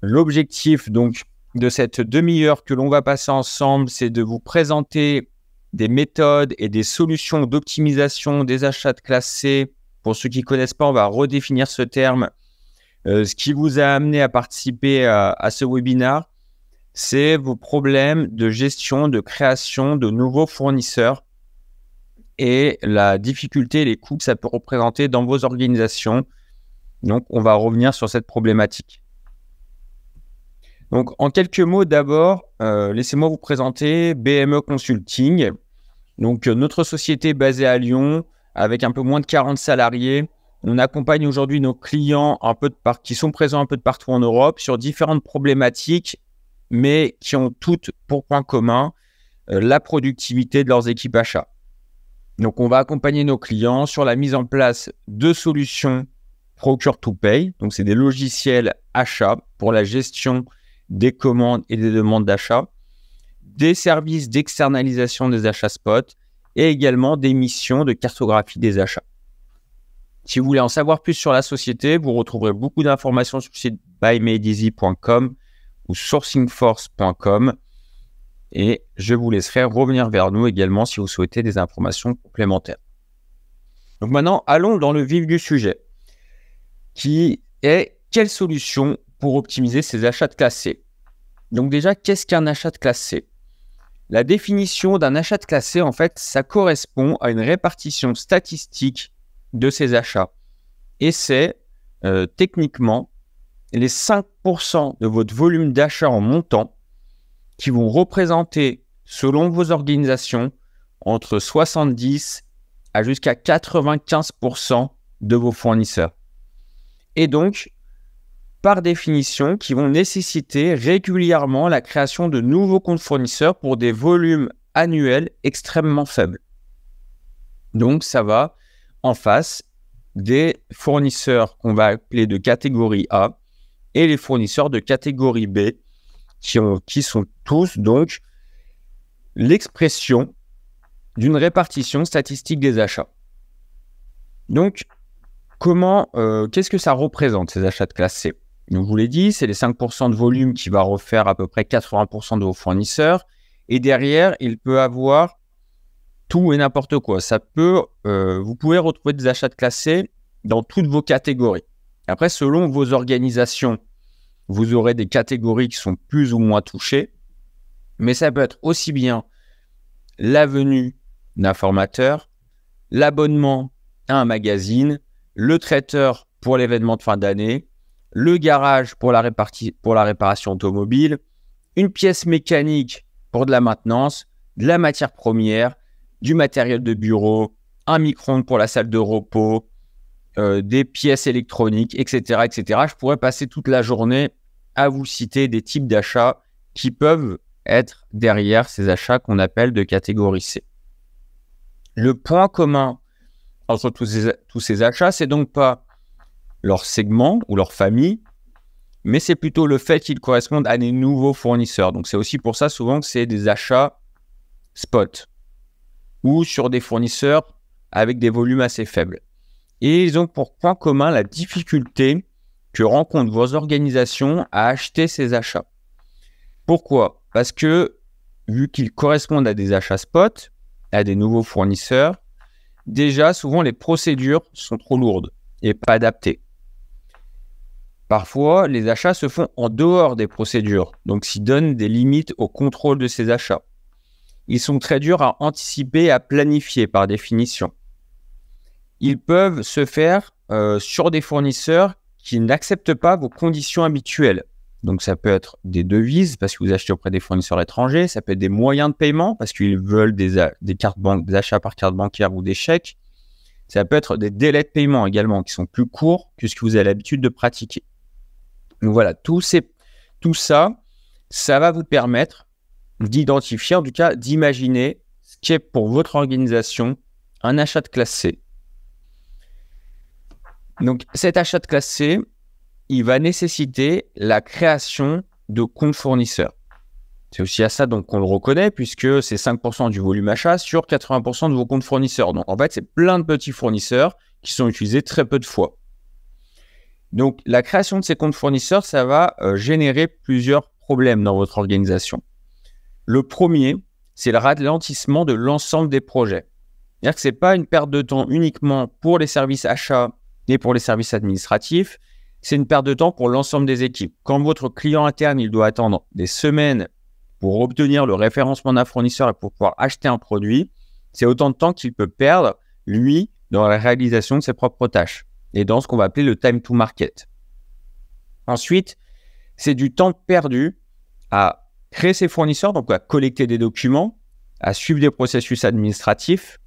L'objectif donc de cette demi-heure que l'on va passer ensemble, c'est de vous présenter des méthodes et des solutions d'optimisation des achats de classe C. Pour ceux qui ne connaissent pas, on va redéfinir ce terme. Euh, ce qui vous a amené à participer à, ce webinaire, c'est vos problèmes de gestion, de création de nouveaux fournisseurs et la difficulté et les coûts que ça peut représenter dans vos organisations. Donc, on va revenir sur cette problématique. Donc, en quelques mots, d'abord, euh, laissez-moi vous présenter BME Consulting. Donc, euh, notre société basée à Lyon, avec un peu moins de 40 salariés. On accompagne aujourd'hui nos clients qui sont présents un peu de partout en Europe sur différentes problématiques, mais qui ont toutes pour point commun euh, la productivité de leurs équipes achats. Donc, on va accompagner nos clients sur la mise en place de solutions procure to pay. Donc, c'est des logiciels achats pour la gestion des commandes et des demandes d'achat, des services d'externalisation des achats spot et également des missions de cartographie des achats. Si vous voulez en savoir plus sur la société, vous retrouverez beaucoup d'informations sur le site buymadeeasy.com ou sourcingforce.com. Et je vous laisserai revenir vers nous également si vous souhaitez des informations complémentaires. Donc maintenant, allons dans le vif du sujet, qui est quelle solution pour optimiser ces achats de classés donc déjà, qu'est-ce qu'un achat de classe C La définition d'un achat de classe C, en fait, ça correspond à une répartition statistique de ces achats. Et c'est euh, techniquement les 5% de votre volume d'achat en montant qui vont représenter, selon vos organisations, entre 70 à jusqu'à 95% de vos fournisseurs. Et donc, par définition, qui vont nécessiter régulièrement la création de nouveaux comptes fournisseurs pour des volumes annuels extrêmement faibles. Donc ça va en face des fournisseurs qu'on va appeler de catégorie A et les fournisseurs de catégorie B, qui, sont tous donc l'expression d'une répartition statistique des achats. Donc, comment, euh, qu'est-ce que ça représente ces achats de classe C donc, je vous l'ai dit, c'est les 5% de volume qui va refaire à peu près 80% de vos fournisseurs. Et derrière, il peut avoir tout et n'importe quoi. Ça peut, euh, vous pouvez retrouver des achats de classés dans toutes vos catégories. Après, selon vos organisations, vous aurez des catégories qui sont plus ou moins touchées, mais ça peut être aussi bien la venue d'un formateur, l'abonnement à un magazine, le traiteur pour l'événement de fin d'année, le garage pour la, pour la réparation automobile, une pièce mécanique pour de la maintenance, de la matière première, du matériel de bureau, un micro-ondes pour la salle de repos, euh, des pièces électroniques, etc., etc. Je pourrais passer toute la journée à vous citer des types d'achats qui peuvent être derrière ces achats qu'on appelle de catégorie C. Le point commun entre tous tous ces achats, c'est donc pas leur segment ou leur famille, mais c'est plutôt le fait qu'ils correspondent à des nouveaux fournisseurs. Donc c'est aussi pour ça souvent que c'est des achats spot ou sur des fournisseurs avec des volumes assez faibles. Et ils ont pour point commun la difficulté que rencontrent vos organisations à acheter ces achats. Pourquoi Parce que vu qu'ils correspondent à des achats spot, à des nouveaux fournisseurs, déjà souvent les procédures sont trop lourdes et pas adaptées. Parfois, les achats se font en dehors des procédures, donc s'ils donnent des limites au contrôle de ces achats. Ils sont très durs à anticiper et à planifier par définition. Ils peuvent se faire euh, sur des fournisseurs qui n'acceptent pas vos conditions habituelles. Donc ça peut être des devises parce que vous achetez auprès des fournisseurs étrangers, ça peut être des moyens de paiement parce qu'ils veulent des, des cartes des achats par carte bancaire ou des chèques. Ça peut être des délais de paiement également qui sont plus courts que ce que vous avez l'habitude de pratiquer. Donc voilà, tout, c'est, tout ça, ça va vous permettre d'identifier, en tout cas d'imaginer ce qui est pour votre organisation un achat de classe C. Donc cet achat de classe C, il va nécessiter la création de comptes fournisseurs. C'est aussi à ça donc qu'on le reconnaît puisque c'est 5% du volume achat sur 80% de vos comptes fournisseurs. Donc en fait, c'est plein de petits fournisseurs qui sont utilisés très peu de fois. Donc, la création de ces comptes fournisseurs, ça va euh, générer plusieurs problèmes dans votre organisation. Le premier, c'est le ralentissement de l'ensemble des projets. C'est-à-dire que ce n'est pas une perte de temps uniquement pour les services achats et pour les services administratifs, c'est une perte de temps pour l'ensemble des équipes. Quand votre client interne, il doit attendre des semaines pour obtenir le référencement d'un fournisseur et pour pouvoir acheter un produit, c'est autant de temps qu'il peut perdre, lui, dans la réalisation de ses propres tâches et dans ce qu'on va appeler le time to market. Ensuite, c'est du temps perdu à créer ses fournisseurs, donc à collecter des documents, à suivre des processus administratifs,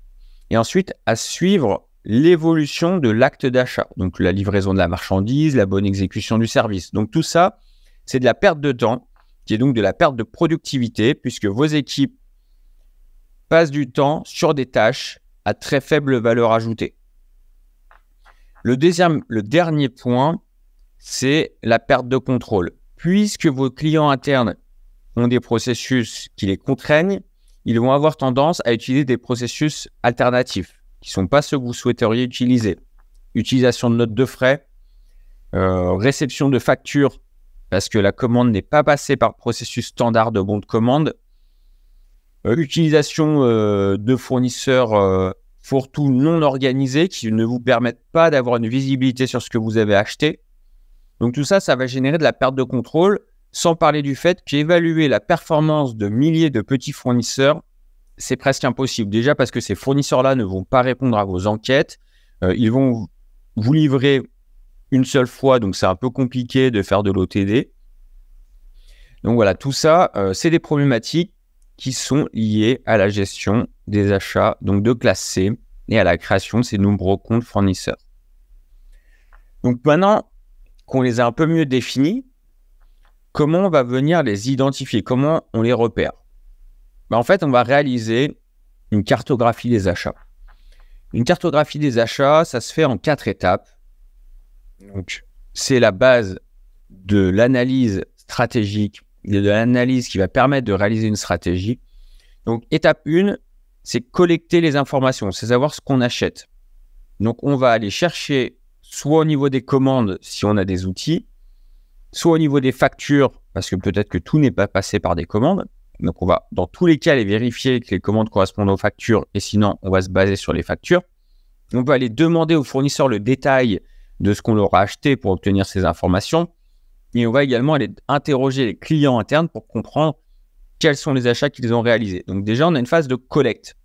et ensuite à suivre l'évolution de l'acte d'achat, donc la livraison de la marchandise, la bonne exécution du service. Donc tout ça, c'est de la perte de temps, qui est donc de la perte de productivité, puisque vos équipes passent du temps sur des tâches à très faible valeur ajoutée. Le deuxième, le dernier point, c'est la perte de contrôle. Puisque vos clients internes ont des processus qui les contraignent, ils vont avoir tendance à utiliser des processus alternatifs qui ne sont pas ceux que vous souhaiteriez utiliser. Utilisation de notes de frais, euh, réception de factures parce que la commande n'est pas passée par processus standard de bon de commande, euh, utilisation euh, de fournisseurs pour tout non organisé qui ne vous permettent pas d'avoir une visibilité sur ce que vous avez acheté. Donc tout ça, ça va générer de la perte de contrôle, sans parler du fait qu'évaluer la performance de milliers de petits fournisseurs, c'est presque impossible. Déjà parce que ces fournisseurs-là ne vont pas répondre à vos enquêtes, euh, ils vont vous livrer une seule fois, donc c'est un peu compliqué de faire de l'OTD. Donc voilà, tout ça, euh, c'est des problématiques qui sont liés à la gestion des achats, donc de classe C, et à la création de ces nombreux comptes fournisseurs. Donc maintenant qu'on les a un peu mieux définis, comment on va venir les identifier Comment on les repère ben, En fait, on va réaliser une cartographie des achats. Une cartographie des achats, ça se fait en quatre étapes. Donc, c'est la base de l'analyse stratégique il y a de l'analyse qui va permettre de réaliser une stratégie. Donc, étape 1, c'est collecter les informations, c'est savoir ce qu'on achète. Donc, on va aller chercher soit au niveau des commandes, si on a des outils, soit au niveau des factures, parce que peut-être que tout n'est pas passé par des commandes. Donc, on va dans tous les cas aller vérifier que les commandes correspondent aux factures, et sinon, on va se baser sur les factures. On peut aller demander aux fournisseurs le détail de ce qu'on leur a acheté pour obtenir ces informations. Et on va également aller interroger les clients internes pour comprendre quels sont les achats qu'ils ont réalisés. Donc déjà, on a une phase de collecte.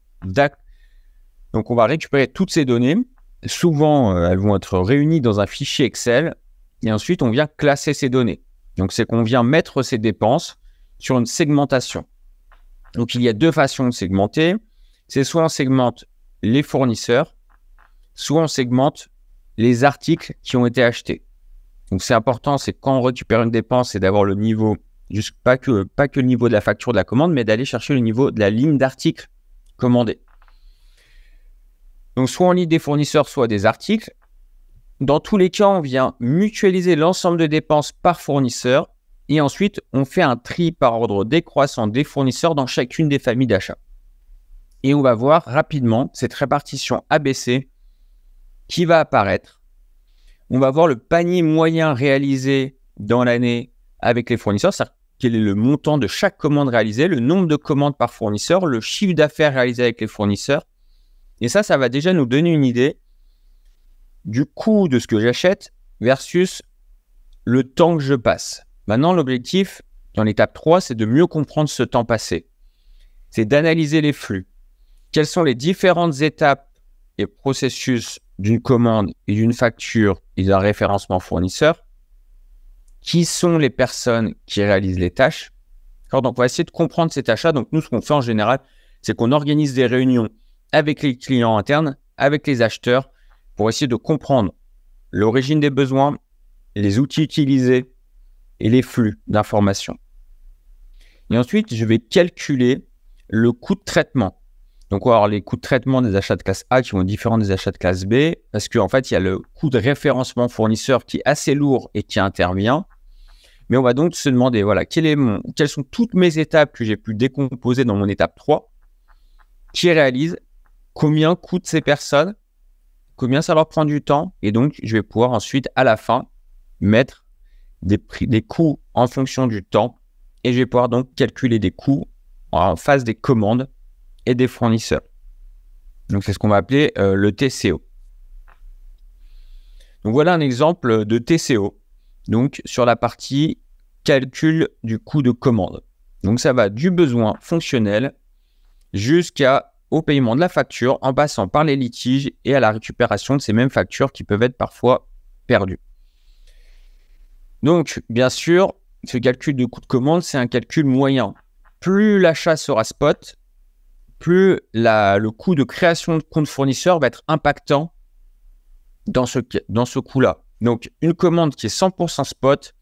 Donc on va récupérer toutes ces données. Souvent, euh, elles vont être réunies dans un fichier Excel. Et ensuite, on vient classer ces données. Donc c'est qu'on vient mettre ces dépenses sur une segmentation. Donc il y a deux façons de segmenter. C'est soit on segmente les fournisseurs, soit on segmente les articles qui ont été achetés. Donc c'est important, c'est quand on récupère une dépense, c'est d'avoir le niveau, juste pas que, pas que le niveau de la facture de la commande, mais d'aller chercher le niveau de la ligne d'articles commandés. Donc soit on lit des fournisseurs, soit des articles. Dans tous les cas, on vient mutualiser l'ensemble de dépenses par fournisseur et ensuite on fait un tri par ordre décroissant des fournisseurs dans chacune des familles d'achat. Et on va voir rapidement cette répartition ABC qui va apparaître on va voir le panier moyen réalisé dans l'année avec les fournisseurs, c'est-à-dire quel est le montant de chaque commande réalisée, le nombre de commandes par fournisseur, le chiffre d'affaires réalisé avec les fournisseurs. Et ça, ça va déjà nous donner une idée du coût de ce que j'achète versus le temps que je passe. Maintenant, l'objectif dans l'étape 3, c'est de mieux comprendre ce temps passé. C'est d'analyser les flux. Quelles sont les différentes étapes et processus d'une commande et d'une facture et d'un référencement fournisseur, qui sont les personnes qui réalisent les tâches. Donc, on va essayer de comprendre ces tâches-là. Donc, nous, ce qu'on fait en général, c'est qu'on organise des réunions avec les clients internes, avec les acheteurs, pour essayer de comprendre l'origine des besoins, les outils utilisés et les flux d'informations. Et ensuite, je vais calculer le coût de traitement donc, on va avoir les coûts de traitement des achats de classe A qui vont être différents des achats de classe B, parce qu'en en fait, il y a le coût de référencement fournisseur qui est assez lourd et qui intervient. Mais on va donc se demander, voilà, quelles sont toutes mes étapes que j'ai pu décomposer dans mon étape 3, qui réalise combien coûtent ces personnes, combien ça leur prend du temps, et donc je vais pouvoir ensuite, à la fin, mettre des, prix, des coûts en fonction du temps, et je vais pouvoir donc calculer des coûts en phase des commandes des fournisseurs. Donc c'est ce qu'on va appeler euh, le TCO. Donc voilà un exemple de TCO. Donc sur la partie calcul du coût de commande. Donc ça va du besoin fonctionnel jusqu'à au paiement de la facture en passant par les litiges et à la récupération de ces mêmes factures qui peuvent être parfois perdues. Donc bien sûr, ce calcul de coût de commande, c'est un calcul moyen. Plus l'achat sera spot, plus le coût de création de compte fournisseur va être impactant dans ce, dans ce coût-là. Donc, une commande qui est 100% spot,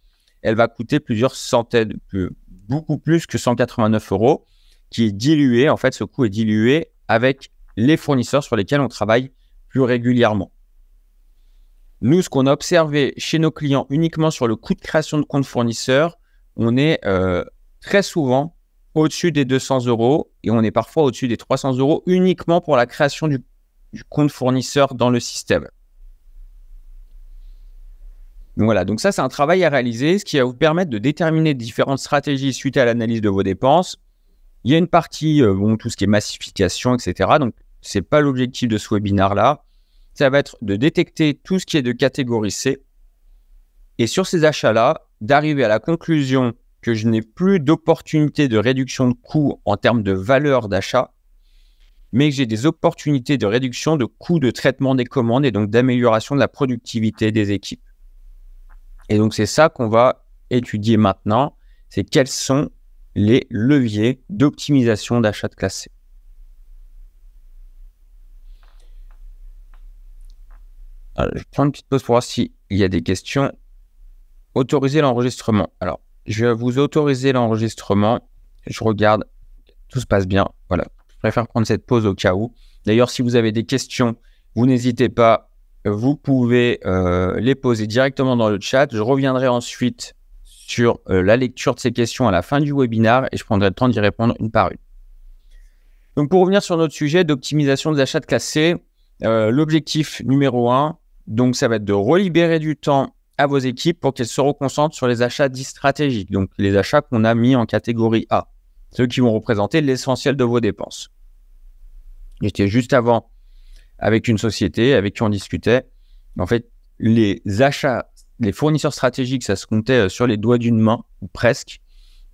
elle va coûter plusieurs centaines, beaucoup plus que 189 euros, qui est dilué. En fait, ce coût est dilué avec les fournisseurs sur lesquels on travaille plus régulièrement. Nous, ce qu'on a observé chez nos clients uniquement sur le coût de création de compte fournisseur, on est euh, très souvent au-dessus des 200 euros et on est parfois au-dessus des 300 euros uniquement pour la création du, compte fournisseur dans le système. Donc voilà, donc ça c'est un travail à réaliser, ce qui va vous permettre de déterminer différentes stratégies suite à l'analyse de vos dépenses. Il y a une partie, euh, bon, tout ce qui est massification, etc. Donc c'est pas l'objectif de ce webinaire là. Ça va être de détecter tout ce qui est de catégorie C et sur ces achats là, d'arriver à la conclusion que je n'ai plus d'opportunités de réduction de coûts en termes de valeur d'achat, mais que j'ai des opportunités de réduction de coûts de traitement des commandes et donc d'amélioration de la productivité des équipes. Et donc c'est ça qu'on va étudier maintenant, c'est quels sont les leviers d'optimisation d'achat de classé. je prends une petite pause pour voir s'il y a des questions. Autoriser l'enregistrement. Alors, je vais vous autoriser l'enregistrement. Je regarde, tout se passe bien. Voilà. Je préfère prendre cette pause au cas où. D'ailleurs, si vous avez des questions, vous n'hésitez pas. Vous pouvez euh, les poser directement dans le chat. Je reviendrai ensuite sur euh, la lecture de ces questions à la fin du webinaire et je prendrai le temps d'y répondre une par une. Donc, pour revenir sur notre sujet d'optimisation des achats de classés, euh, l'objectif numéro un, donc ça va être de relibérer du temps à vos équipes pour qu'elles se reconcentrent sur les achats dits stratégiques, donc les achats qu'on a mis en catégorie A, ceux qui vont représenter l'essentiel de vos dépenses. J'étais juste avant avec une société avec qui on discutait. En fait, les achats, les fournisseurs stratégiques, ça se comptait euh, sur les doigts d'une main, ou presque,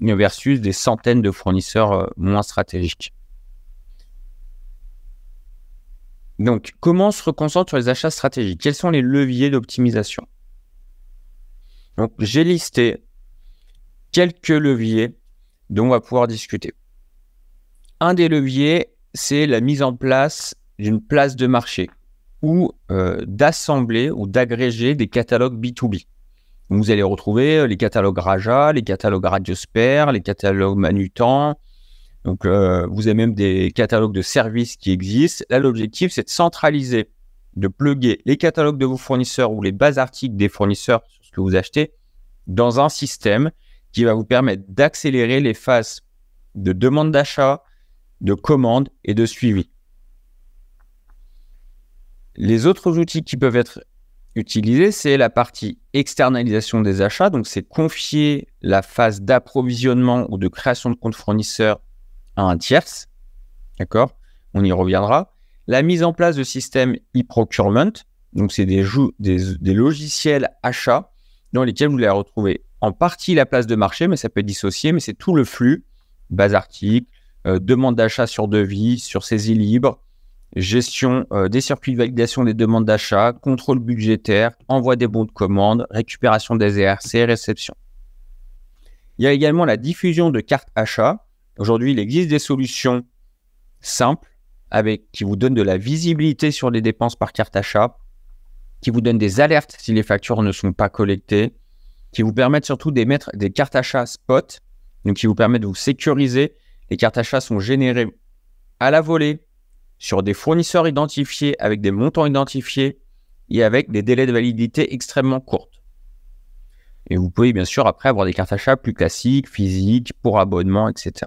versus des centaines de fournisseurs euh, moins stratégiques. Donc, comment se reconcentre sur les achats stratégiques Quels sont les leviers d'optimisation donc, j'ai listé quelques leviers dont on va pouvoir discuter. Un des leviers, c'est la mise en place d'une place de marché ou euh, d'assembler ou d'agréger des catalogues B2B. vous allez retrouver euh, les catalogues Raja, les catalogues Radiosper, les catalogues Manutan. Donc, euh, vous avez même des catalogues de services qui existent. Là, l'objectif, c'est de centraliser, de pluguer les catalogues de vos fournisseurs ou les bases articles des fournisseurs que vous achetez, dans un système qui va vous permettre d'accélérer les phases de demande d'achat, de commande et de suivi. Les autres outils qui peuvent être utilisés, c'est la partie externalisation des achats. Donc, c'est confier la phase d'approvisionnement ou de création de compte fournisseur à un tiers. D'accord On y reviendra. La mise en place de systèmes e-procurement. Donc, c'est des, des logiciels achats dans lesquels vous allez retrouver en partie la place de marché, mais ça peut être dissocié, mais c'est tout le flux, base article, euh, demande d'achat sur devis, sur saisie libre, gestion euh, des circuits de validation des demandes d'achat, contrôle budgétaire, envoi des bons de commande, récupération des ERC, réception. Il y a également la diffusion de cartes achat. Aujourd'hui, il existe des solutions simples avec, qui vous donnent de la visibilité sur les dépenses par carte achat, qui vous donnent des alertes si les factures ne sont pas collectées, qui vous permettent surtout d'émettre des cartes achats spot, donc qui vous permettent de vous sécuriser. Les cartes achats sont générées à la volée sur des fournisseurs identifiés avec des montants identifiés et avec des délais de validité extrêmement courts. Et vous pouvez bien sûr après avoir des cartes achats plus classiques, physiques, pour abonnement, etc.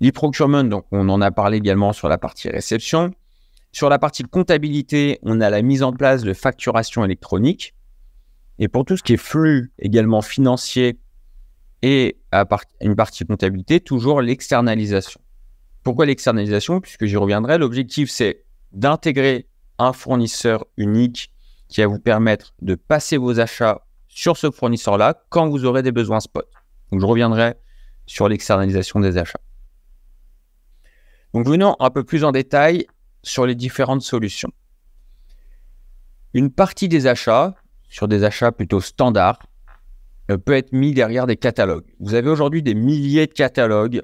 L'e-procurement, donc on en a parlé également sur la partie réception. Sur la partie comptabilité, on a la mise en place de facturation électronique. Et pour tout ce qui est flux également financier et une partie comptabilité, toujours l'externalisation. Pourquoi l'externalisation Puisque j'y reviendrai, l'objectif c'est d'intégrer un fournisseur unique qui va vous permettre de passer vos achats sur ce fournisseur-là quand vous aurez des besoins spot. Donc je reviendrai sur l'externalisation des achats. Donc venons un peu plus en détail sur les différentes solutions. Une partie des achats, sur des achats plutôt standards, euh, peut être mis derrière des catalogues. Vous avez aujourd'hui des milliers de catalogues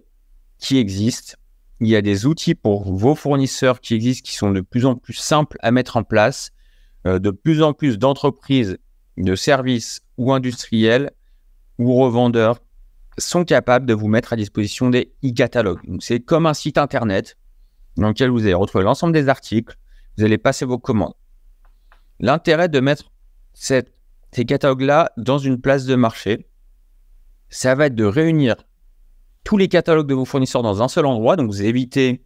qui existent. Il y a des outils pour vos fournisseurs qui existent, qui sont de plus en plus simples à mettre en place. Euh, de plus en plus d'entreprises, de services ou industriels ou revendeurs sont capables de vous mettre à disposition des e-catalogues. c'est comme un site internet dans lequel vous allez retrouver l'ensemble des articles, vous allez passer vos commandes. L'intérêt de mettre ces catalogues-là dans une place de marché, ça va être de réunir tous les catalogues de vos fournisseurs dans un seul endroit. Donc, vous évitez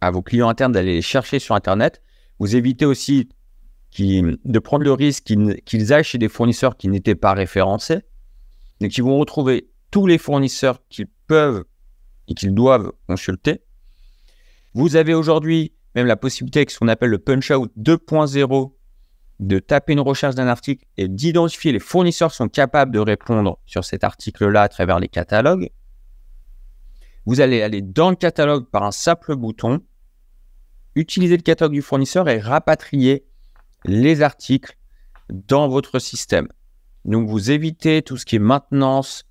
à vos clients internes d'aller les chercher sur Internet. Vous évitez aussi de prendre le risque qu'ils, qu'ils chez des fournisseurs qui n'étaient pas référencés. Donc, ils vont retrouver tous les fournisseurs qu'ils peuvent et qu'ils doivent consulter. Vous avez aujourd'hui même la possibilité avec ce qu'on appelle le punch-out 2.0 de taper une recherche d'un article et d'identifier les fournisseurs qui sont capables de répondre sur cet article-là à travers les catalogues. Vous allez aller dans le catalogue par un simple bouton, utiliser le catalogue du fournisseur et rapatrier les articles dans votre système. Donc vous évitez tout ce qui est maintenance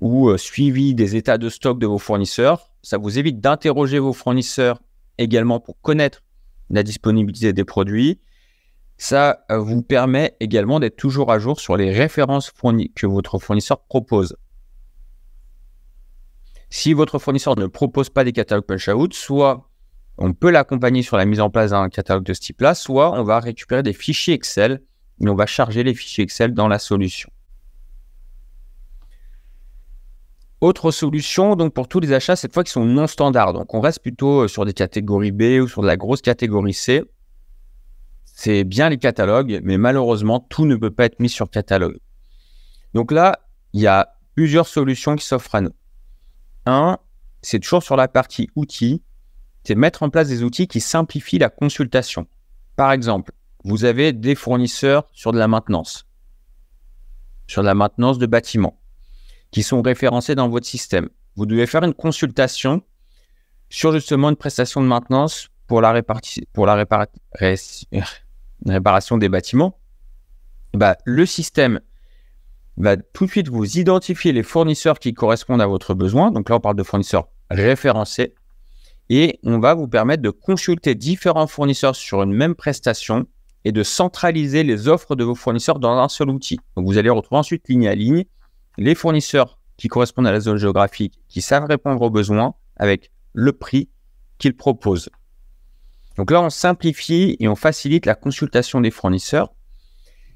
ou euh, suivi des états de stock de vos fournisseurs ça vous évite d'interroger vos fournisseurs également pour connaître la disponibilité des produits. Ça euh, vous permet également d'être toujours à jour sur les références que votre fournisseur propose. Si votre fournisseur ne propose pas des catalogues punch out soit on peut l'accompagner sur la mise en place d'un catalogue de ce type-là, soit on va récupérer des fichiers Excel et on va charger les fichiers Excel dans la solution. Autre solution, donc pour tous les achats, cette fois qui sont non standards. Donc on reste plutôt euh, sur des catégories B ou sur de la grosse catégorie C. C'est bien les catalogues, mais malheureusement, tout ne peut pas être mis sur catalogue. Donc là, il y a plusieurs solutions qui s'offrent à nous. Un, c'est toujours sur la partie outils, c'est mettre en place des outils qui simplifient la consultation. Par exemple, vous avez des fournisseurs sur de la maintenance, sur de la maintenance de bâtiments qui sont référencés dans votre système. Vous devez faire une consultation sur justement une prestation de maintenance pour la, pour la réparation des bâtiments. Bah, le système va tout de suite vous identifier les fournisseurs qui correspondent à votre besoin. Donc là, on parle de fournisseurs référencés. Et on va vous permettre de consulter différents fournisseurs sur une même prestation et de centraliser les offres de vos fournisseurs dans un seul outil. Donc vous allez retrouver ensuite ligne à ligne les fournisseurs qui correspondent à la zone géographique, qui savent répondre aux besoins avec le prix qu'ils proposent. Donc là, on simplifie et on facilite la consultation des fournisseurs.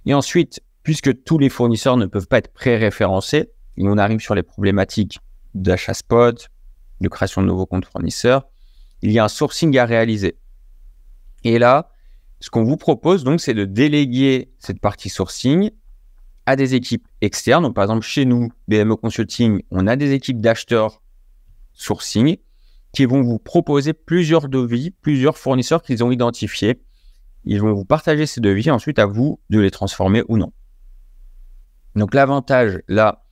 Et ensuite, puisque tous les fournisseurs ne peuvent pas être pré-référencés, et on arrive sur les problématiques d'achat spot, de création de nouveaux comptes fournisseurs, il y a un sourcing à réaliser. Et là, ce qu'on vous propose donc, c'est de déléguer cette partie sourcing à des équipes externes. Donc, par exemple, chez nous, BMO Consulting, on a des équipes d'acheteurs sourcing qui vont vous proposer plusieurs devis, plusieurs fournisseurs qu'ils ont identifiés. Ils vont vous partager ces devis, ensuite à vous de les transformer ou non. Donc l'avantage là,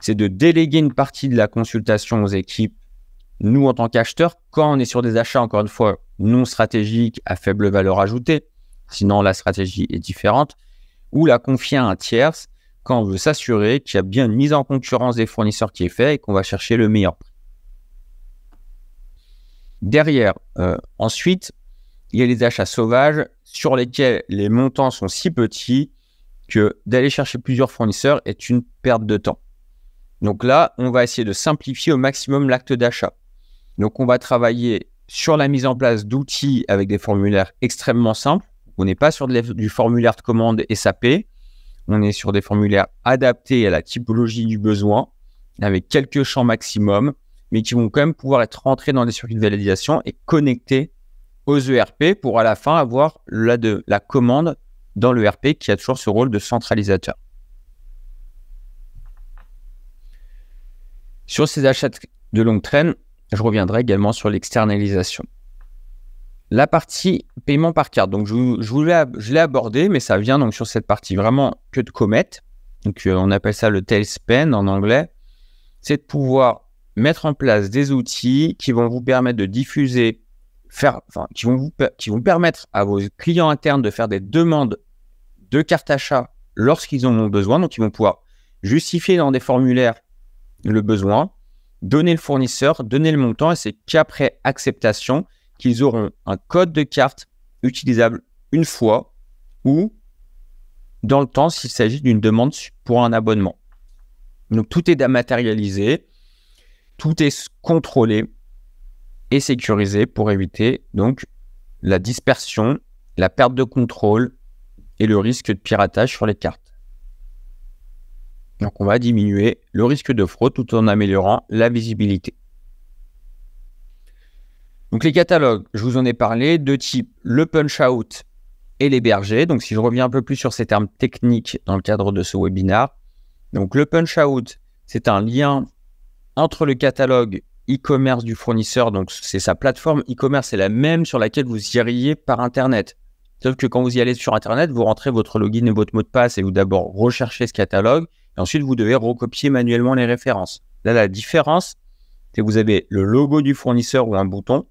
c'est de déléguer une partie de la consultation aux équipes. Nous, en tant qu'acheteurs, quand on est sur des achats, encore une fois, non stratégiques, à faible valeur ajoutée, sinon la stratégie est différente, ou la confier à un tiers quand on veut s'assurer qu'il y a bien une mise en concurrence des fournisseurs qui est faite et qu'on va chercher le meilleur prix. Derrière, euh, ensuite, il y a les achats sauvages sur lesquels les montants sont si petits que d'aller chercher plusieurs fournisseurs est une perte de temps. Donc là, on va essayer de simplifier au maximum l'acte d'achat. Donc on va travailler sur la mise en place d'outils avec des formulaires extrêmement simples on n'est pas sur du formulaire de commande SAP. On est sur des formulaires adaptés à la typologie du besoin, avec quelques champs maximum, mais qui vont quand même pouvoir être rentrés dans les circuits de validation et connectés aux ERP pour à la fin avoir la, de, la commande dans l'ERP qui a toujours ce rôle de centralisateur. Sur ces achats de longue traîne, je reviendrai également sur l'externalisation. La partie paiement par carte, donc je, je l'ai abordé, mais ça vient donc sur cette partie vraiment que de comète. Donc euh, on appelle ça le spend" en anglais. C'est de pouvoir mettre en place des outils qui vont vous permettre de diffuser, faire, qui vont qui vont permettre à vos clients internes de faire des demandes de carte achat lorsqu'ils ont besoin. Donc ils vont pouvoir justifier dans des formulaires le besoin, donner le fournisseur, donner le montant, et c'est qu'après acceptation, qu'ils auront un code de carte utilisable une fois ou dans le temps s'il s'agit d'une demande pour un abonnement. Donc tout est dématérialisé, tout est contrôlé et sécurisé pour éviter donc la dispersion, la perte de contrôle et le risque de piratage sur les cartes. Donc on va diminuer le risque de fraude tout en améliorant la visibilité. Donc les catalogues, je vous en ai parlé, de type le punch-out et les bergers. Donc si je reviens un peu plus sur ces termes techniques dans le cadre de ce webinar. Donc le punch-out, c'est un lien entre le catalogue e-commerce du fournisseur, donc c'est sa plateforme e-commerce, c'est la même sur laquelle vous iriez par Internet. Sauf que quand vous y allez sur Internet, vous rentrez votre login et votre mot de passe et vous d'abord recherchez ce catalogue et ensuite vous devez recopier manuellement les références. Là, la différence, c'est que vous avez le logo du fournisseur ou un bouton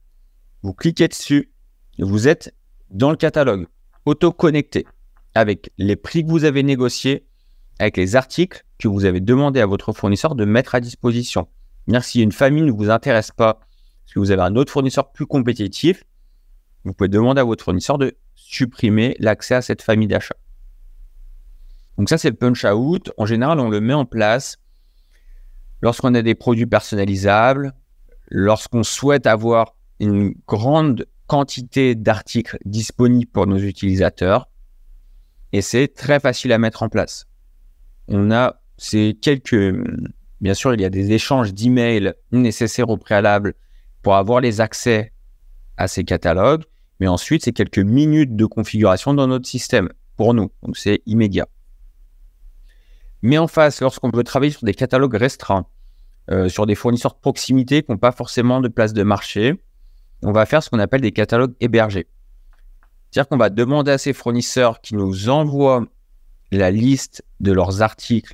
vous cliquez dessus, vous êtes dans le catalogue auto-connecté avec les prix que vous avez négociés, avec les articles que vous avez demandé à votre fournisseur de mettre à disposition. si une famille ne vous intéresse pas, si vous avez un autre fournisseur plus compétitif, vous pouvez demander à votre fournisseur de supprimer l'accès à cette famille d'achat. Donc ça, c'est le punch out. En général, on le met en place lorsqu'on a des produits personnalisables, lorsqu'on souhaite avoir une grande quantité d'articles disponibles pour nos utilisateurs et c'est très facile à mettre en place. On a ces quelques... Bien sûr, il y a des échanges d'emails nécessaires au préalable pour avoir les accès à ces catalogues, mais ensuite, c'est quelques minutes de configuration dans notre système pour nous. Donc, c'est immédiat. Mais en face, lorsqu'on veut travailler sur des catalogues restreints, euh, sur des fournisseurs de proximité qui n'ont pas forcément de place de marché, on va faire ce qu'on appelle des catalogues hébergés. C'est-à-dire qu'on va demander à ces fournisseurs qui nous envoient la liste de leurs articles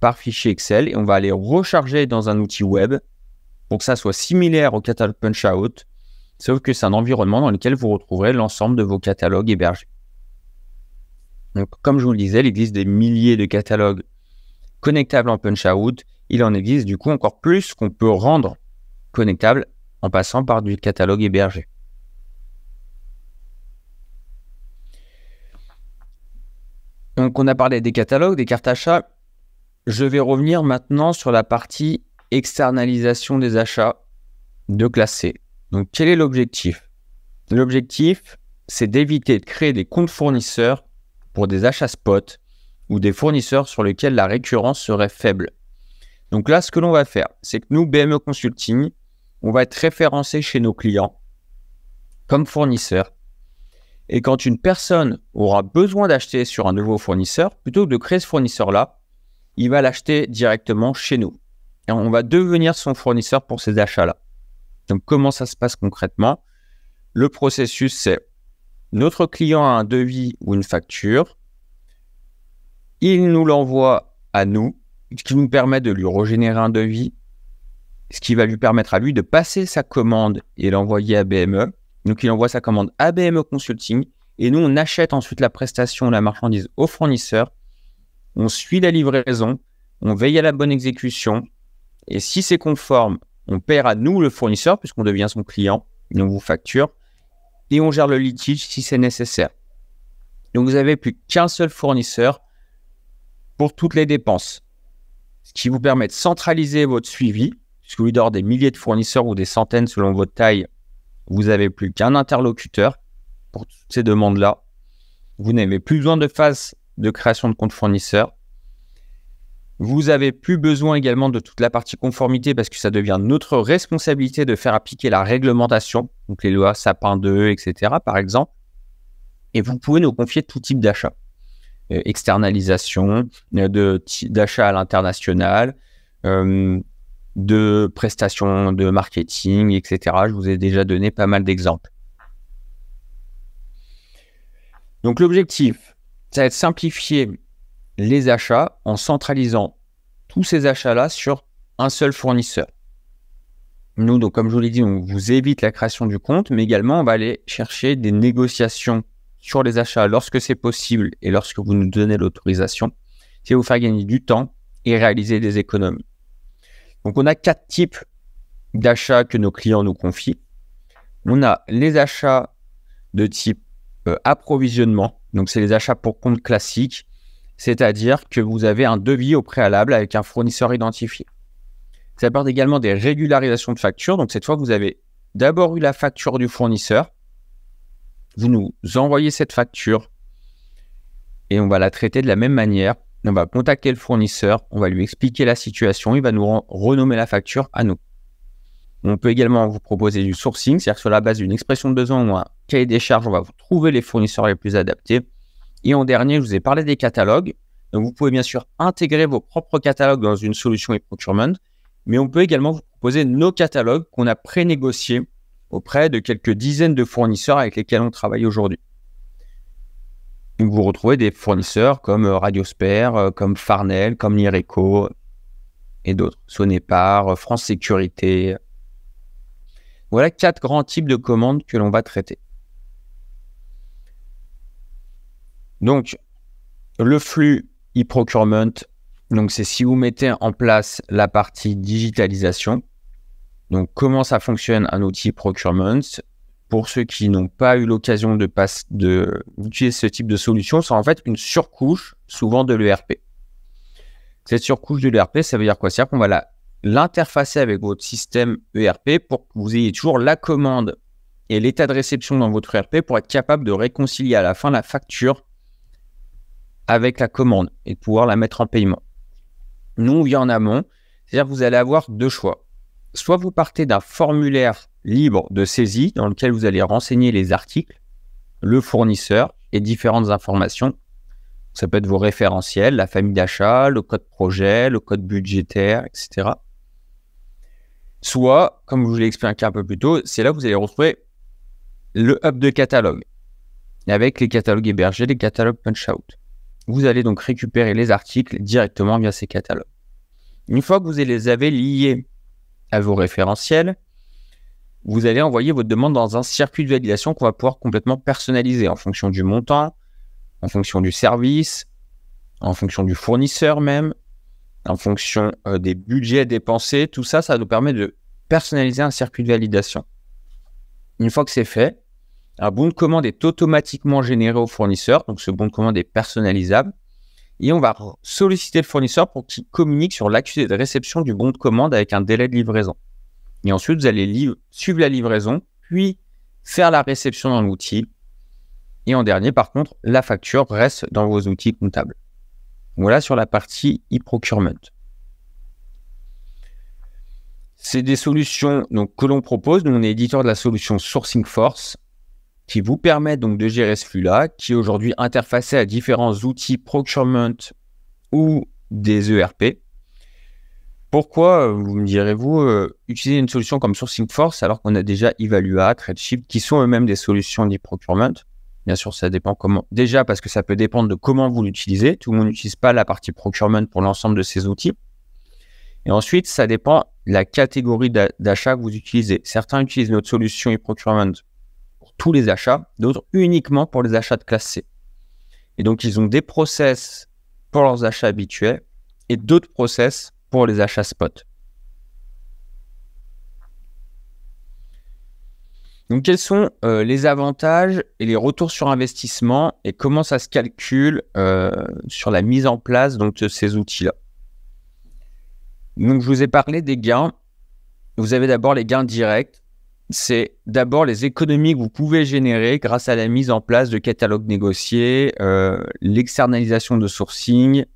par fichier Excel et on va les recharger dans un outil web pour que ça soit similaire au catalogue Punch Out, sauf que c'est un environnement dans lequel vous retrouverez l'ensemble de vos catalogues hébergés. Donc, comme je vous le disais, il existe des milliers de catalogues connectables en Punch Out. Il en existe du coup encore plus qu'on peut rendre connectables en passant par du catalogue hébergé. Donc on a parlé des catalogues, des cartes achats. Je vais revenir maintenant sur la partie externalisation des achats de classé. Donc quel est l'objectif L'objectif, c'est d'éviter de créer des comptes fournisseurs pour des achats spot ou des fournisseurs sur lesquels la récurrence serait faible. Donc là, ce que l'on va faire, c'est que nous, BME Consulting, on va être référencé chez nos clients comme fournisseur. Et quand une personne aura besoin d'acheter sur un nouveau fournisseur, plutôt que de créer ce fournisseur-là, il va l'acheter directement chez nous. Et on va devenir son fournisseur pour ces achats-là. Donc comment ça se passe concrètement Le processus, c'est notre client a un devis ou une facture, il nous l'envoie à nous, ce qui nous permet de lui régénérer un devis, ce qui va lui permettre à lui de passer sa commande et l'envoyer à BME. Donc il envoie sa commande à BME Consulting et nous on achète ensuite la prestation, la marchandise au fournisseur. On suit la livraison, on veille à la bonne exécution et si c'est conforme, on perd à nous le fournisseur puisqu'on devient son client Nous on vous facture et on gère le litige si c'est nécessaire. Donc vous n'avez plus qu'un seul fournisseur pour toutes les dépenses, ce qui vous permet de centraliser votre suivi vous d'or des milliers de fournisseurs ou des centaines selon votre taille, vous n'avez plus qu'un interlocuteur pour toutes ces demandes-là. Vous n'avez plus besoin de phase de création de compte fournisseur. Vous n'avez plus besoin également de toute la partie conformité parce que ça devient notre responsabilité de faire appliquer la réglementation, donc les lois Sapin 2, etc. par exemple. Et vous pouvez nous confier tout type d'achat. Euh, externalisation, euh, d'achat à l'international, euh, de prestations de marketing, etc. Je vous ai déjà donné pas mal d'exemples. Donc l'objectif, ça va être simplifier les achats en centralisant tous ces achats-là sur un seul fournisseur. Nous, donc, comme je vous l'ai dit, on vous évite la création du compte, mais également on va aller chercher des négociations sur les achats lorsque c'est possible et lorsque vous nous donnez l'autorisation, c'est vous faire gagner du temps et réaliser des économies. Donc, on a quatre types d'achats que nos clients nous confient. On a les achats de type euh, approvisionnement. Donc, c'est les achats pour compte classique, c'est-à-dire que vous avez un devis au préalable avec un fournisseur identifié. Ça part également des régularisations de factures. Donc, cette fois, vous avez d'abord eu la facture du fournisseur. Vous nous envoyez cette facture et on va la traiter de la même manière on va contacter le fournisseur, on va lui expliquer la situation, il va nous renommer la facture à nous. On peut également vous proposer du sourcing, c'est-à-dire sur la base d'une expression de besoin ou un cahier des charges, on va vous trouver les fournisseurs les plus adaptés. Et en dernier, je vous ai parlé des catalogues. Donc vous pouvez bien sûr intégrer vos propres catalogues dans une solution e-procurement, mais on peut également vous proposer nos catalogues qu'on a pré-négociés auprès de quelques dizaines de fournisseurs avec lesquels on travaille aujourd'hui vous retrouvez des fournisseurs comme euh, Radiosphere, euh, comme Farnell, comme Nireco et d'autres. Sonépar, euh, France Sécurité. Voilà quatre grands types de commandes que l'on va traiter. Donc, le flux e-procurement, c'est si vous mettez en place la partie digitalisation. Donc, comment ça fonctionne un outil procurement pour ceux qui n'ont pas eu l'occasion de passer d'utiliser ce type de solution, c'est en fait une surcouche souvent de l'ERP. Cette surcouche de l'ERP, ça veut dire quoi C'est-à-dire qu'on va l'interfacer avec votre système ERP pour que vous ayez toujours la commande et l'état de réception dans votre ERP pour être capable de réconcilier à la fin la facture avec la commande et pouvoir la mettre en paiement. Nous, on vient en amont, c'est-à-dire que vous allez avoir deux choix. Soit vous partez d'un formulaire libre de saisie dans lequel vous allez renseigner les articles, le fournisseur et différentes informations. Ça peut être vos référentiels, la famille d'achat, le code projet, le code budgétaire, etc. Soit, comme je vous l'ai expliqué un peu plus tôt, c'est là que vous allez retrouver le hub de catalogue avec les catalogues hébergés, les catalogues punch-out. Vous allez donc récupérer les articles directement via ces catalogues. Une fois que vous les avez liés à vos référentiels, vous allez envoyer votre demande dans un circuit de validation qu'on va pouvoir complètement personnaliser en fonction du montant, en fonction du service, en fonction du fournisseur même, en fonction euh, des budgets dépensés. Tout ça, ça nous permet de personnaliser un circuit de validation. Une fois que c'est fait, un bon de commande est automatiquement généré au fournisseur. Donc ce bon de commande est personnalisable. Et on va solliciter le fournisseur pour qu'il communique sur l'accusé de réception du bon de commande avec un délai de livraison. Et ensuite, vous allez suivre la livraison, puis faire la réception dans l'outil. Et en dernier, par contre, la facture reste dans vos outils comptables. Voilà sur la partie e-procurement. C'est des solutions donc, que l'on propose. Nous, on est éditeur de la solution Sourcing Force qui vous permet donc de gérer ce flux-là, qui est aujourd'hui interfacé à différents outils procurement ou des ERP. Pourquoi, euh, vous me direz-vous, euh, utiliser une solution comme Sourcing Force alors qu'on a déjà Evalua, TradeShift, qui sont eux-mêmes des solutions d'e-procurement Bien sûr, ça dépend comment. Déjà, parce que ça peut dépendre de comment vous l'utilisez. Tout le monde n'utilise pas la partie procurement pour l'ensemble de ces outils. Et ensuite, ça dépend de la catégorie d'achat que vous utilisez. Certains utilisent notre solution e-procurement pour tous les achats, d'autres uniquement pour les achats de classe C. Et donc, ils ont des process pour leurs achats habituels et d'autres process les achats spot. Donc quels sont euh, les avantages et les retours sur investissement et comment ça se calcule euh, sur la mise en place donc, de ces outils-là Donc je vous ai parlé des gains. Vous avez d'abord les gains directs. C'est d'abord les économies que vous pouvez générer grâce à la mise en place de catalogues négociés, euh, l'externalisation de sourcing,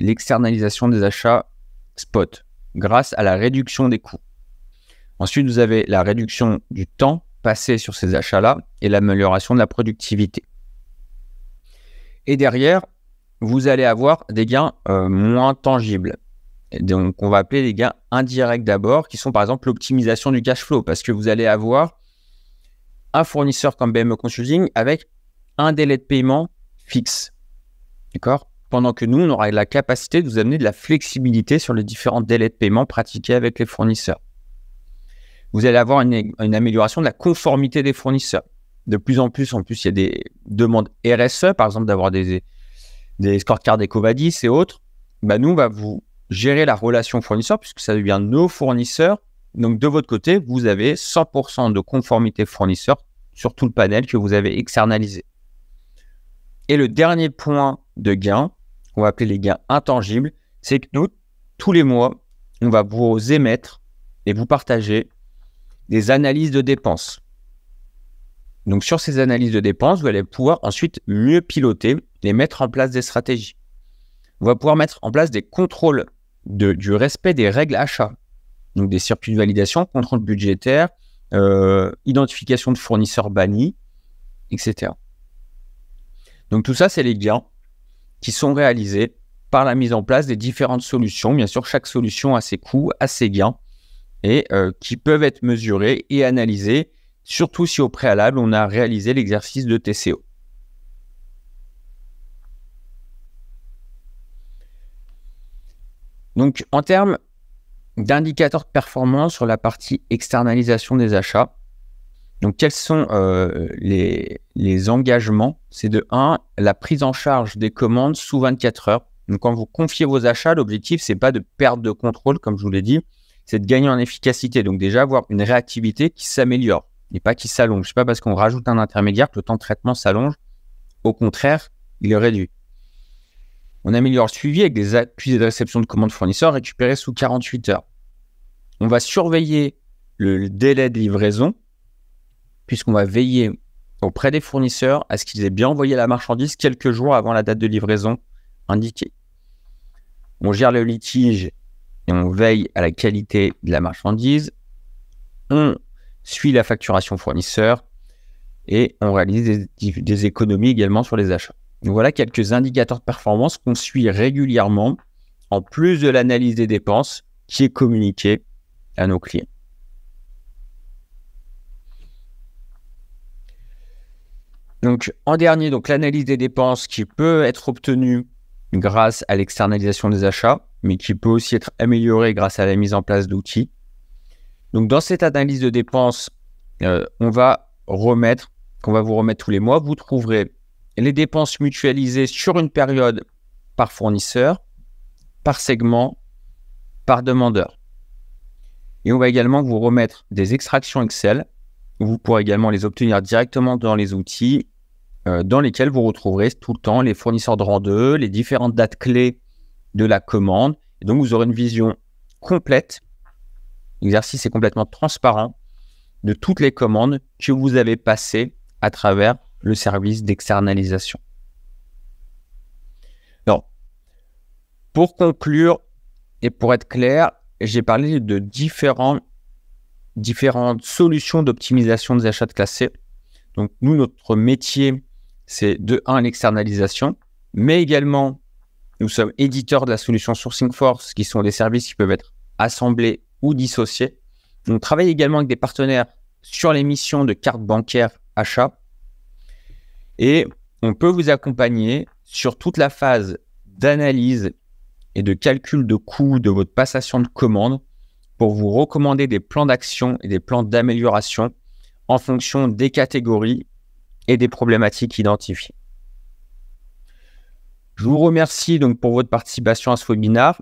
l'externalisation des achats spot grâce à la réduction des coûts. Ensuite, vous avez la réduction du temps passé sur ces achats-là et l'amélioration de la productivité. Et derrière, vous allez avoir des gains euh, moins tangibles. donc, on va appeler des gains indirects d'abord, qui sont par exemple l'optimisation du cash flow, parce que vous allez avoir un fournisseur comme BME Consulting avec un délai de paiement fixe. D'accord pendant que nous, on aura la capacité de vous amener de la flexibilité sur les différents délais de paiement pratiqués avec les fournisseurs. Vous allez avoir une, amélioration de la conformité des fournisseurs. De plus en plus, en plus, il y a des demandes RSE, par exemple, d'avoir des, des scorecards EcoVadis et autres. Bah, nous, on va vous gérer la relation fournisseur puisque ça devient nos fournisseurs. Donc, de votre côté, vous avez 100% de conformité fournisseur sur tout le panel que vous avez externalisé. Et le dernier point de gain, qu'on va appeler les gains intangibles, c'est que nous, tous les mois, on va vous émettre et vous partager des analyses de dépenses. Donc sur ces analyses de dépenses, vous allez pouvoir ensuite mieux piloter et mettre en place des stratégies. On va pouvoir mettre en place des contrôles du respect des règles achats, donc des circuits de validation, contrôle budgétaire, euh, identification de fournisseurs bannis, etc. Donc tout ça, c'est les gains qui sont réalisés par la mise en place des différentes solutions. Bien sûr, chaque solution a ses coûts, a ses gains, et euh, qui peuvent être mesurés et analysés, surtout si au préalable on a réalisé l'exercice de TCO. Donc en termes d'indicateurs de performance sur la partie externalisation des achats, donc, quels sont euh, les, engagements C'est de 1, la prise en charge des commandes sous 24 heures. Donc, quand vous confiez vos achats, l'objectif, c'est pas de perdre de contrôle, comme je vous l'ai dit, c'est de gagner en efficacité. Donc, déjà, avoir une réactivité qui s'améliore et pas qui s'allonge. n'est pas parce qu'on rajoute un intermédiaire que le temps de traitement s'allonge. Au contraire, il est réduit. On améliore le suivi avec des et de réception de commandes fournisseurs récupérés sous 48 heures. On va surveiller le délai de livraison puisqu'on va veiller auprès des fournisseurs à ce qu'ils aient bien envoyé la marchandise quelques jours avant la date de livraison indiquée. On gère le litige et on veille à la qualité de la marchandise. On suit la facturation fournisseur et on réalise des, économies également sur les achats. voilà quelques indicateurs de performance qu'on suit régulièrement en plus de l'analyse des dépenses qui est communiquée à nos clients. Donc, en dernier, donc l'analyse des dépenses qui peut être obtenue grâce à l'externalisation des achats, mais qui peut aussi être améliorée grâce à la mise en place d'outils. Donc, dans cette analyse de dépenses, euh, on va remettre, qu'on va vous remettre tous les mois, vous trouverez les dépenses mutualisées sur une période par fournisseur, par segment, par demandeur. Et on va également vous remettre des extractions Excel. Vous pourrez également les obtenir directement dans les outils euh, dans lesquels vous retrouverez tout le temps les fournisseurs de rang 2, les différentes dates clés de la commande. donc, vous aurez une vision complète. L'exercice est complètement transparent de toutes les commandes que vous avez passées à travers le service d'externalisation. Alors, pour conclure et pour être clair, j'ai parlé de différents, différentes solutions d'optimisation des achats de classés. Donc, nous, notre métier, c'est de un l'externalisation, mais également nous sommes éditeurs de la solution Sourcing Force, qui sont des services qui peuvent être assemblés ou dissociés. On travaille également avec des partenaires sur les missions de cartes bancaires achat. Et on peut vous accompagner sur toute la phase d'analyse et de calcul de coûts de votre passation de commande pour vous recommander des plans d'action et des plans d'amélioration en fonction des catégories et des problématiques identifiées. Je vous remercie donc pour votre participation à ce webinaire.